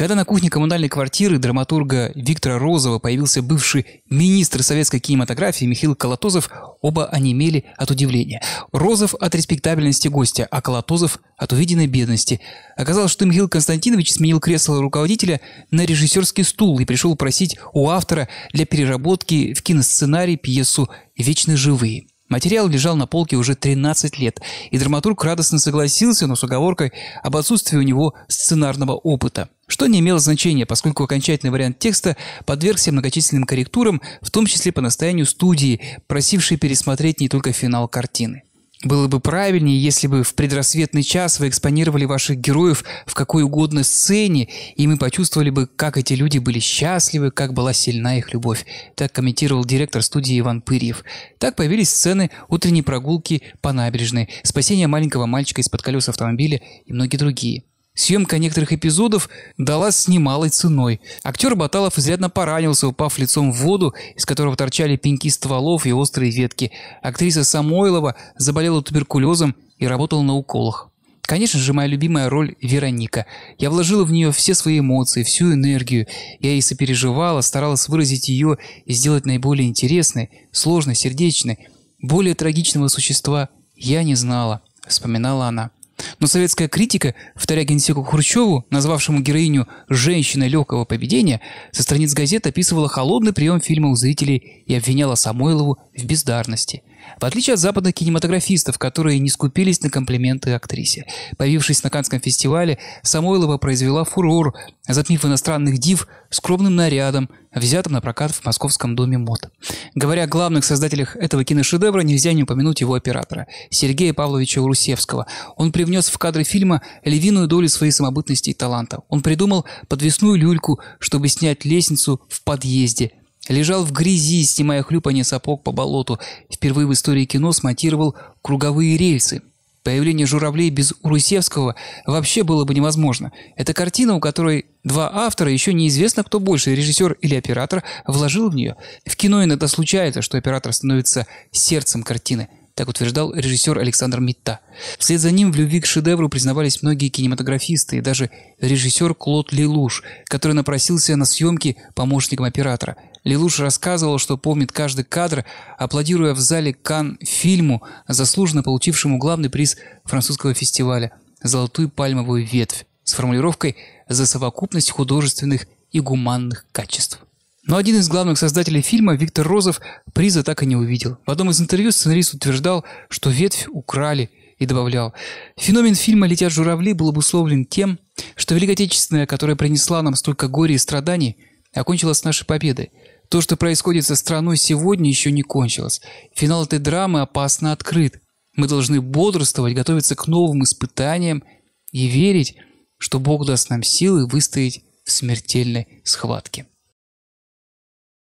Когда на кухне коммунальной квартиры драматурга Виктора Розова появился бывший министр советской кинематографии Михаил Колотозов, оба онемели от удивления. Розов от респектабельности гостя, а Колотозов от увиденной бедности. Оказалось, что Михаил Константинович сменил кресло руководителя на режиссерский стул и пришел просить у автора для переработки в киносценарий пьесу «Вечно живые». Материал лежал на полке уже 13 лет, и драматург радостно согласился, но с оговоркой об отсутствии у него сценарного опыта что не имело значения, поскольку окончательный вариант текста подвергся многочисленным корректурам, в том числе по настоянию студии, просившей пересмотреть не только финал картины. Было бы правильнее, если бы в предрассветный час вы экспонировали ваших героев в какой угодно сцене, и мы почувствовали бы, как эти люди были счастливы, как была сильна их любовь. Так комментировал директор студии Иван Пырьев. Так появились сцены утренней прогулки по набережной, спасения маленького мальчика из-под колес автомобиля и многие другие. Съемка некоторых эпизодов далась с немалой ценой. Актер Баталов изрядно поранился, упав лицом в воду, из которого торчали пеньки стволов и острые ветки. Актриса Самойлова заболела туберкулезом и работала на уколах. Конечно же, моя любимая роль – Вероника. Я вложила в нее все свои эмоции, всю энергию. Я ей сопереживала, старалась выразить ее и сделать наиболее интересной, сложной, сердечной. Более трагичного существа я не знала, вспоминала она. Но советская критика, вторя генсеку Хрущеву, назвавшему героиню «женщиной легкого поведения», со страниц газет описывала холодный прием фильма у зрителей и обвиняла Самойлову в бездарности – в отличие от западных кинематографистов, которые не скупились на комплименты актрисе. Появившись на Канском фестивале, Самойлова произвела фурор, затмив иностранных див скромным нарядом, взятым на прокат в Московском доме мод. Говоря о главных создателях этого киношедевра, нельзя не упомянуть его оператора, Сергея Павловича Урусевского. Он привнес в кадры фильма львиную долю своей самобытности и таланта. Он придумал подвесную люльку, чтобы снять лестницу в подъезде – Лежал в грязи, снимая хлюпанье сапог по болоту. Впервые в истории кино смонтировал круговые рельсы. Появление журавлей без Урусевского вообще было бы невозможно. Это картина, у которой два автора, еще неизвестно кто больше, режиссер или оператор, вложил в нее. В кино иногда случается, что оператор становится сердцем картины – так утверждал режиссер Александр Митта. Вслед за ним в любви к шедевру признавались многие кинематографисты и даже режиссер Клод Лелуш, который напросился на съемки помощником оператора. Лилуш рассказывал, что помнит каждый кадр, аплодируя в зале Кан фильму, заслуженно получившему главный приз французского фестиваля «Золотую пальмовую ветвь» с формулировкой «за совокупность художественных и гуманных качеств». Но один из главных создателей фильма, Виктор Розов, приза так и не увидел. В одном из интервью сценарист утверждал, что ветвь украли и добавлял, «Феномен фильма «Летят журавли» был обусловлен тем, что Великая Отечественная, которая принесла нам столько горя и страданий – окончилась наша победа. То, что происходит со страной сегодня, еще не кончилось. Финал этой драмы опасно открыт. Мы должны бодрствовать, готовиться к новым испытаниям и верить, что Бог даст нам силы выстоять в смертельной схватке.